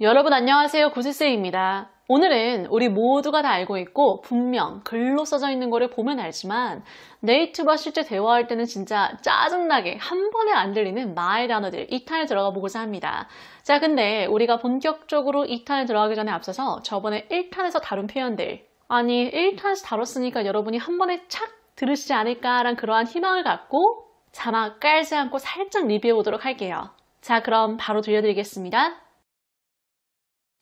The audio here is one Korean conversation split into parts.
여러분 안녕하세요 구슬쌤입니다. 오늘은 우리 모두가 다 알고 있고 분명 글로 써져 있는 거를 보면 알지만 네이트브와 실제 대화할 때는 진짜 짜증나게 한 번에 안 들리는 마의 단어들 2탄에 들어가 보고자 합니다. 자 근데 우리가 본격적으로 2탄에 들어가기 전에 앞서서 저번에 1탄에서 다룬 표현들 아니 1탄에서 다뤘으니까 여러분이 한 번에 착 들으시지 않을까 라는 그러한 희망을 갖고 자막 깔지 않고 살짝 리뷰해 보도록 할게요. 자 그럼 바로 들려드리겠습니다.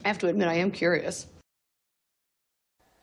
have to admit I am curious.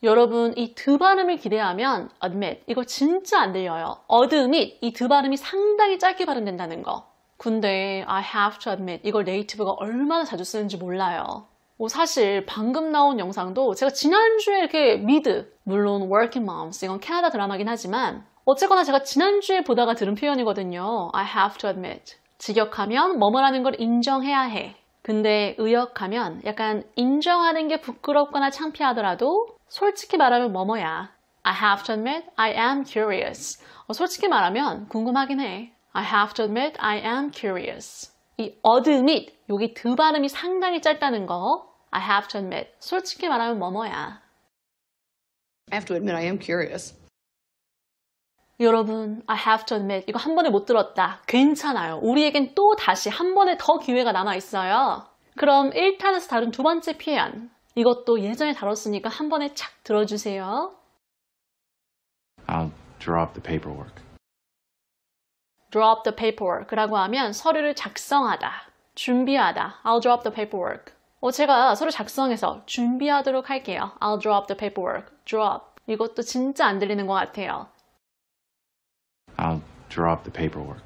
여러분 이 드 발음을 기대하면 admit 이거 진짜 안 들려요. admit 이 드 발음이 상당히 짧게 발음된다는 거. 근데 I have to admit 이걸 네이티브가 얼마나 자주 쓰는지 몰라요. 뭐 사실 방금 나온 영상도 제가 지난주에 이렇게 미드 물론 working moms 이건 캐나다 드라마긴 하지만 어쨌거나 제가 지난주에 보다가 들은 표현이거든요. I have to admit 직역하면 뭐뭐라는 걸 인정해야 해 근데 의역하면 약간 인정하는 게 부끄럽거나 창피하더라도 솔직히 말하면 뭐뭐야. I have to admit I am curious. 어, 솔직히 말하면 궁금하긴 해. I have to admit I am curious. 이 admit, 여기 드 발음이 상당히 짧다는 거. I have to admit. 솔직히 말하면 뭐뭐야. I have to admit I am curious. 여러분, I have to admit, 이거 한 번에 못 들었다. 괜찮아요. 우리에겐 또 다시 한 번에 더 기회가 남아 있어요. 그럼 1탄에서 다룬 두 번째 피해안. 이것도 예전에 다뤘으니까 한 번에 착 들어주세요. I'll drop the paperwork. drop the paperwork라고 하면 서류를 작성하다, 준비하다. I'll drop the paperwork. 어, 제가 서류 작성해서 준비하도록 할게요. I'll drop the paperwork. drop. 이것도 진짜 안 들리는 것 같아요. drop the paperwork.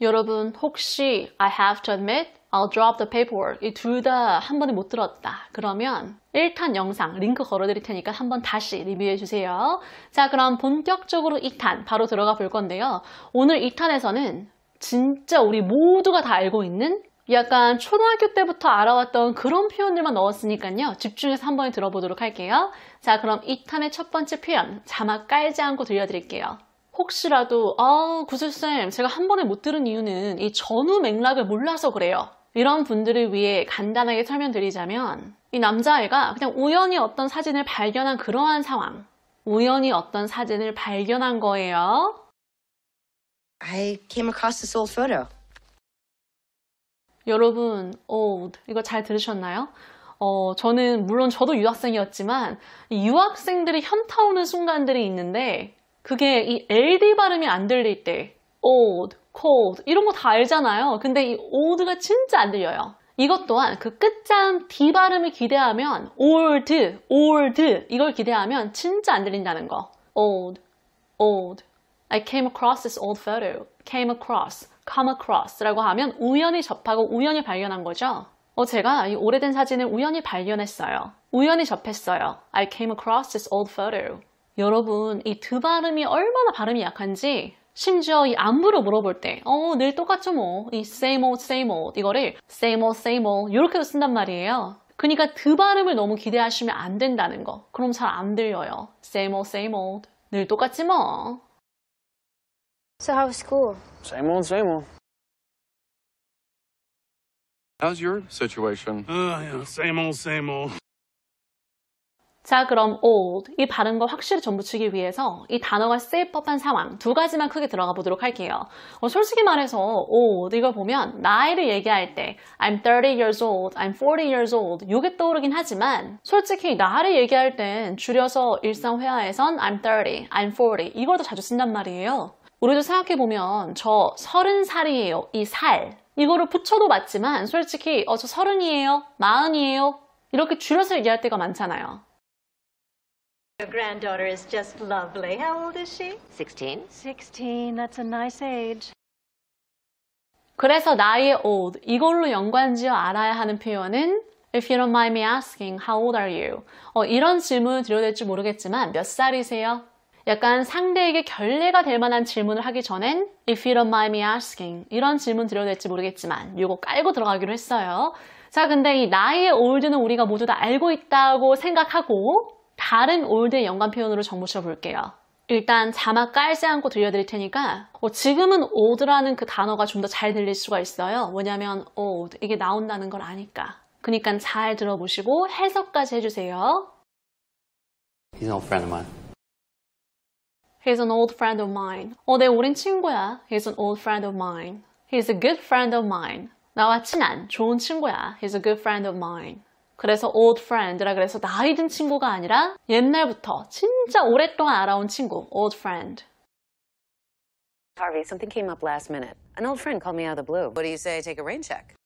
여러분 혹시 I have to admit, I'll drop the paperwork 이 둘 다 한 번에 못 들었다 그러면 1탄 영상 링크 걸어드릴 테니까 한번 다시 리뷰해 주세요 자 그럼 본격적으로 2탄 바로 들어가 볼 건데요 오늘 2탄에서는 진짜 우리 모두가 다 알고 있는 약간 초등학교 때부터 알아왔던 그런 표현들만 넣었으니까요. 집중해서 한번 들어보도록 할게요. 자, 그럼 2탄의 첫 번째 표현, 자막 깔지 않고 들려드릴게요. 혹시라도 아 구슬쌤 제가 한 번에 못 들은 이유는 이 전후 맥락을 몰라서 그래요. 이런 분들을 위해 간단하게 설명드리자면 이 남자애가 그냥 우연히 어떤 사진을 발견한 그러한 상황 우연히 어떤 사진을 발견한 거예요. I came across this old photo. 여러분, old 이거 잘 들으셨나요? 어, 저는 물론 저도 유학생이었지만 유학생들이 현타 오는 순간들이 있는데 그게 이 LD 발음이 안 들릴 때 old, cold 이런 거 다 알잖아요. 근데 이 old가 진짜 안 들려요. 이것 또한 그 끝장 D 발음을 기대하면 old, old 이걸 기대하면 진짜 안 들린다는 거. old, old. I came across this old photo. came across, come across 라고 하면 우연히 접하고 우연히 발견한 거죠. 어, 제가 이 오래된 사진을 우연히 발견했어요. 우연히 접했어요. I came across this old photo. 여러분 이 드 발음이 얼마나 발음이 약한지 심지어 이 안부를 물어볼 때어늘 똑같죠 뭐이 same old same old 이거를 same old same old 이렇게도 쓴단 말이에요 그러니까 드 발음을 너무 기대하시면 안 된다는 거 그럼 잘 안 들려요 same old same old 늘 똑같지 뭐 So how's school? Same old same old How's your situation? Uh, yeah, same old same old 자 그럼 old 이 발음과 확실히 전부치기 위해서 이 단어가 쓰일 법한 상황 두 가지만 크게 들어가 보도록 할게요. 어, 솔직히 말해서 old 이걸 보면 나이를 얘기할 때 I'm 30 years old, I'm 40 years old 이게 떠오르긴 하지만 솔직히 나를 얘기할 땐 줄여서 일상회화에선 I'm 30, I'm 40 이걸 더 자주 쓴단 말이에요. 우리도 생각해보면 저 30살이에요. 이 살. 이거를 붙여도 맞지만 솔직히 어, 저 서른이에요, 마흔이에요 이렇게 줄여서 얘기할 때가 많잖아요. Your granddaughter is just lovely. How old is she? 16. 16. That's a nice age. 그래서 나이의 old 이걸로 연관지어 알아야 하는 표현은 If you don't mind me asking, how old are you? 어, 이런 질문을 드려야 될지 모르겠지만 몇 살이세요? 약간 상대에게 결례가 될 만한 질문을 하기 전엔 If you don't mind me asking 이런 질문 드려야 될지 모르겠지만 이거 깔고 들어가기로 했어요. 자 근데 이 나이의 old는 우리가 모두 다 알고 있다고 생각하고 다른 올드의 연관 표현으로 정보쳐 볼게요. 일단 자막 깔지 않고 들려드릴 테니까 어, 지금은 old라는 그 단어가 좀 더 잘 들릴 수가 있어요. 뭐냐면 old 이게 나온다는 걸 아니까. 그러니까 잘 들어보시고 해석까지 해주세요. He's an old friend of mine. He's an old friend of mine. 어, 내 오랜 친구야. He's an old friend of mine. He's a good friend of mine. 나와 친한, 좋은 친구야. He's a good friend of mine. 그래서 old friend라 그래서 나이 든 친구가 아니라 옛날부터 진짜 오랫동안 알아온 친구, old friend. Harvey, something came up last minute. An old friend called me out of the blue. What do you say? Take a rain check.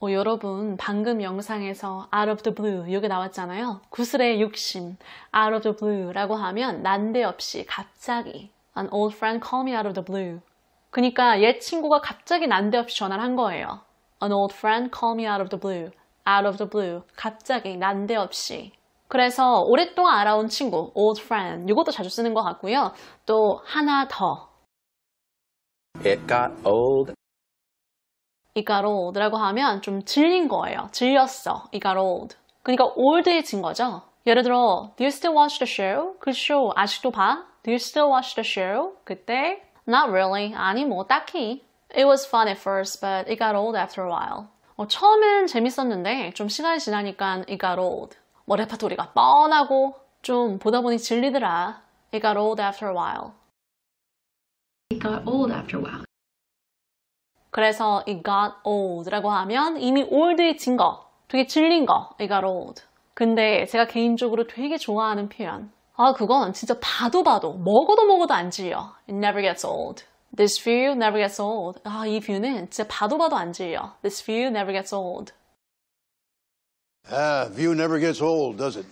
어, 여러분 방금 영상에서 out of the blue 이게 나왔잖아요. 구슬의 욕심, out of the blue라고 하면 난데없이 갑자기 an old friend called me out of the blue. 그러니까 옛 친구가 갑자기 난데없이 전화를 한 거예요. An old friend called me out of the blue. out of the blue, 갑자기 난데없이. 그래서 오랫동안 알아온 친구, old friend, 이것도 자주 쓰는 것 같고요. 또 하나 더. It got old. It got old라고 하면 좀 질린 거예요. 질렸어. It got old. 그러니까 old해진 거죠. 예를 들어, Do you still watch the show? 그 쇼 아직도 봐? Do you still watch the show? 그때 Not really. 아니 뭐 딱히. It was fun at first, but it got old after a while. 어, 처음엔 재밌었는데 좀 시간이 지나니까 it g o t o l d 뭐 레파토리가 뻔하고 좀 보다 보니 질리더라. It got old after a while. It got old after a while. 그래서 it got old라고 하면 이미 old해진 거, 되게 질린 거, it got old. 근데 제가 개인적으로 되게 좋아하는 표현. 아, 그건 진짜 봐도 봐도, 먹어도 먹어도 안 질려. It never gets old. This view never gets old. 아, 이 뷰는 진짜 봐도 봐도 안 질려. This view never gets old. Ah, view never gets old, does it?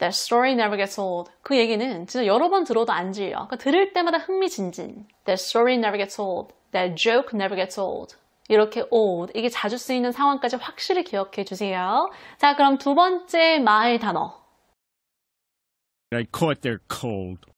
That story never gets old. 그 얘기는 진짜 여러 번 들어도 안 질려. 그러니까 들을 때마다 흥미진진. That story never gets old. That joke never gets old. 이렇게 old 이게 자주 쓰이는 상황까지 확실히 기억해 주세요. 자, 그럼 두 번째 마을 단어. I caught their cold.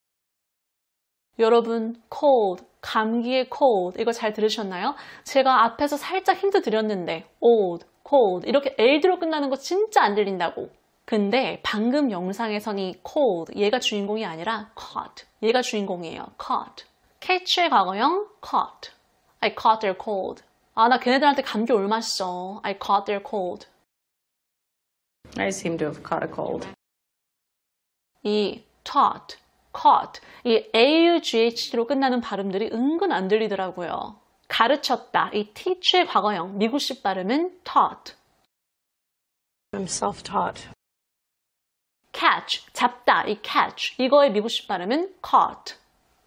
여러분 cold, 감기의 cold 이거 잘 들으셨나요? 제가 앞에서 살짝 힌트 드렸는데 old, cold 이렇게 l로 끝나는 거 진짜 안 들린다고 근데 방금 영상에선 이 cold 얘가 주인공이 아니라 caught 얘가 주인공이에요 caught catch의 과거형 caught I caught their cold 아 나 걔네들한테 감기 올맞어 I caught their cold I seem to have caught a cold 이 taught caught, 이 augh로 끝나는 발음들이 은근 안 들리더라고요. 가르쳤다, 이 teach의 과거형, 미국식 발음은 taught. I'm self-taught. catch, 잡다, 이 catch, 이거의 미국식 발음은 caught,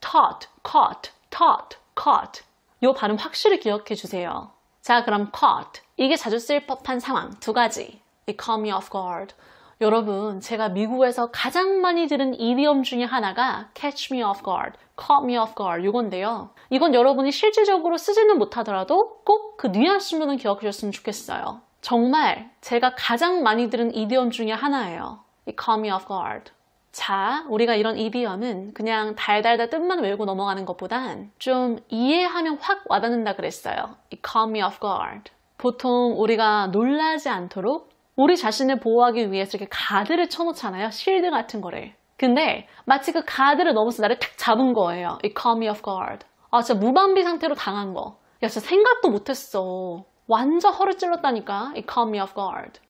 taught, caught, taught, caught. 요 발음 확실히 기억해 주세요. 자, 그럼 caught, 이게 자주 쓸 법한 상황 두 가지. It caught me off guard. 여러분 제가 미국에서 가장 많이 들은 이디엄 중에 하나가 catch me off guard, caught me off guard 이건데요. 이건 여러분이 실질적으로 쓰지는 못하더라도 꼭 그 뉘앙스로는 기억해 셨으면 좋겠어요. 정말 제가 가장 많이 들은 이디엄 중에 하나예요. caught me off guard. 자, 우리가 이런 이디엄은 그냥 달달달 뜻만 외우고 넘어가는 것보단 좀 이해하면 확 와닿는다 그랬어요. caught me off guard. 보통 우리가 놀라지 않도록 우리 자신을 보호하기 위해서 이렇게 가드를 쳐놓잖아요. 실드 같은 거를. 근데 마치 그 가드를 넘어서 나를 탁 잡은 거예요. It caught me off guard. 아 진짜 무방비 상태로 당한 거. 야 진짜 생각도 못했어. 완전 허를 찔렀다니까. It caught me off guard.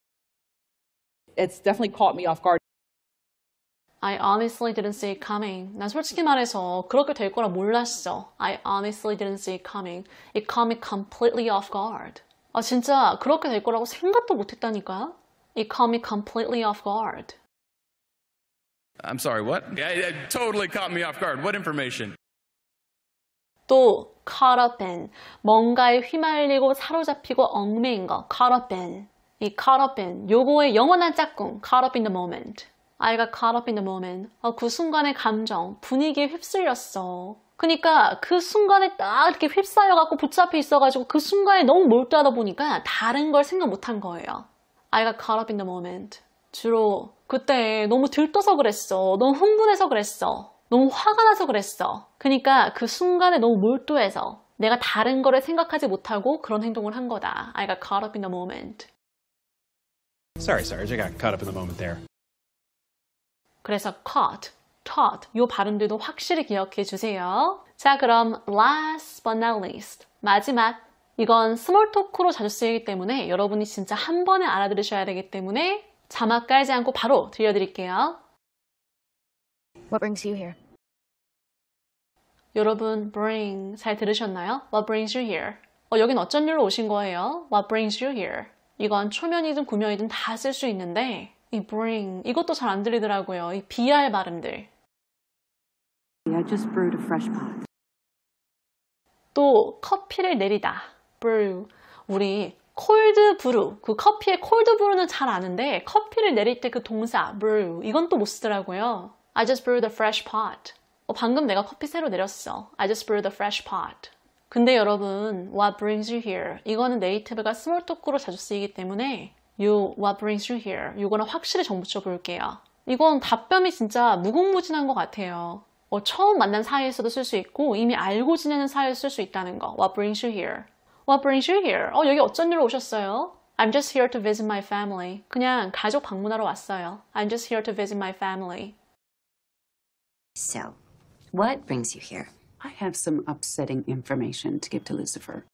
It's definitely caught me off guard. I honestly didn't see it coming. 난 솔직히 말해서 그렇게 될 거라 몰랐어. I honestly didn't see it coming. It caught me completely off guard. 아 진짜 그렇게 될 거라고 생각도 못했다니까. It caught me completely off guard. I'm sorry, what? Yeah, it totally caught me off guard. What information? 또 caught up in 뭔가에 휘말리고 사로잡히고 얽매인 거 caught up in 이 caught up in 요거의 영원한 짝꿍 caught up in the moment I got caught up in the moment 어, 그 순간의 감정 분위기에 휩쓸렸어 그러니까 그 순간에 딱 이렇게 휩싸여갖고 붙잡혀 있어가지고 그 순간에 너무 몰두하다 보니까 다른 걸 생각 못한 거예요 I got caught up in the moment. 주로 그때 너무 들떠서 그랬어. 너무 흥분해서 그랬어. 너무 화가 나서 그랬어. 그러니까 그 순간에 너무 몰두해서 내가 다른 거를 생각하지 못하고 그런 행동을 한 거다. I got caught up in the moment. Sorry, Sarge. I got caught up in the moment there. 그래서 caught, taught 요 발음들도 확실히 기억해 주세요. 자, 그럼 last but not least 마지막 이건 스몰 토크로 자주 쓰이기 때문에 여러분이 진짜 한 번에 알아들으셔야 되기 때문에 자막 깔지 않고 바로 들려드릴게요. What brings you here? 여러분 bring 잘 들으셨나요? What brings you here? 어, 여긴 어쩐 일로 오신 거예요? What brings you here? 이건 초면이든 구면이든 다 쓸 수 있는데 이 bring 이것도 잘 안 들리더라고요. 이 BR 발음들. I just brewed a fresh pot. 또 커피를 내리다. b r 우리 콜드 브루 그 커피의 콜드 브루는 잘 아는데 커피를 내릴 때 그 동사 브루. 이건 또못 뭐 쓰더라고요. I just brewed a fresh pot. 어, 방금 내가 커피 새로 내렸어. I just brewed a fresh pot. 근데 여러분 what brings you here 이거는 네이티브가 스몰 토크로 자주 쓰이기 때문에 you what brings you here 이거는 확실히 정붙여볼게요 이건 답변이 진짜 무궁무진한 것 같아요. 어, 처음 만난 사이에서도 쓸 수 있고 이미 알고 지내는 사이에 쓸수 있다는 거 what brings you here What brings you here? 어, oh, 여기 어쩐 일로 오셨어요? I'm just here to visit my family. 그냥 가족 방문하러 왔어요. I'm just here to visit my family. So, what brings you here? I have some upsetting information to give to Lucifer.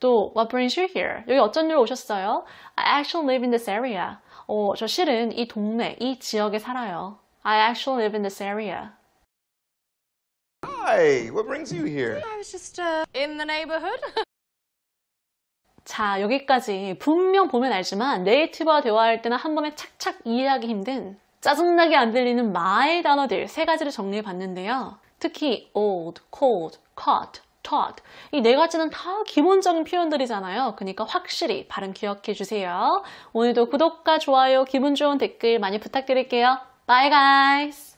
또 What brings you here? 여기 어쩐 일로 오셨어요? I actually live in this area. 어, 저 실은 이 동네, 이 지역에 살아요. I actually live in this area. h y What brings you here? I was just uh, in the neighborhood. 자 여기까지 분명 보면 알지만 네이티브와 대화할 때는 한 번에 착착 이해하기 힘든 짜증나게 안 들리는 마의 단어들 세 가지를 정리해 봤는데요. 특히 old, cold, caught, taught 이 네 가지는 다 기본적인 표현들이잖아요. 그러니까 확실히 발음 기억해 주세요. 오늘도 구독과 좋아요, 기분 좋은 댓글 많이 부탁드릴게요. Bye guys!